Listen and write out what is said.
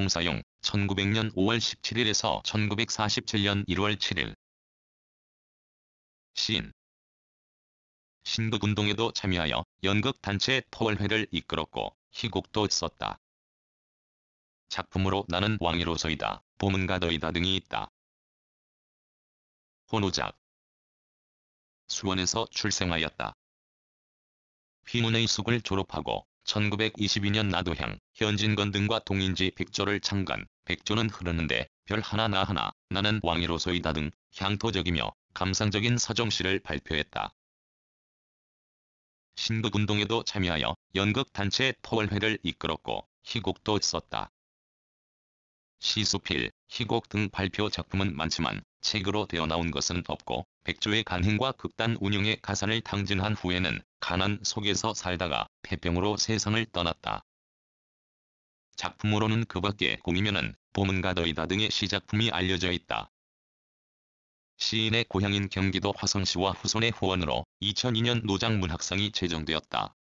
공사용 1900년 5월 17일에서 1947년 1월 7일 시인 신극운동에도 참여하여 연극단체 포월회를 이끌었고 희곡도 썼다. 작품으로 나는 왕이로서이다, 보문가더이다 등이 있다. 혼호작 수원에서 출생하였다. 휘문의 숙을 졸업하고 1922년 나도향, 현진건 등과 동인지 백조를 창간, 백조는 흐르는데 별 하나나 하나, 나는 왕이로서이다 등 향토적이며 감상적인 서정시를 발표했다. 신극운동에도 참여하여 연극단체 토월회를 이끌었고 희곡도 썼다. 시수필, 희곡 등 발표 작품은 많지만 책으로 되어 나온 것은 없고 백조의 간행과 극단 운영의 가산을 당진한 후에는 가난 속에서 살다가 폐병으로 세상을 떠났다. 작품으로는 그밖에 공이면은 봄은가 더이다 등의 시작품이 알려져 있다. 시인의 고향인 경기도 화성시와 후손의 후원으로 2002년 노장문학상이 제정되었다.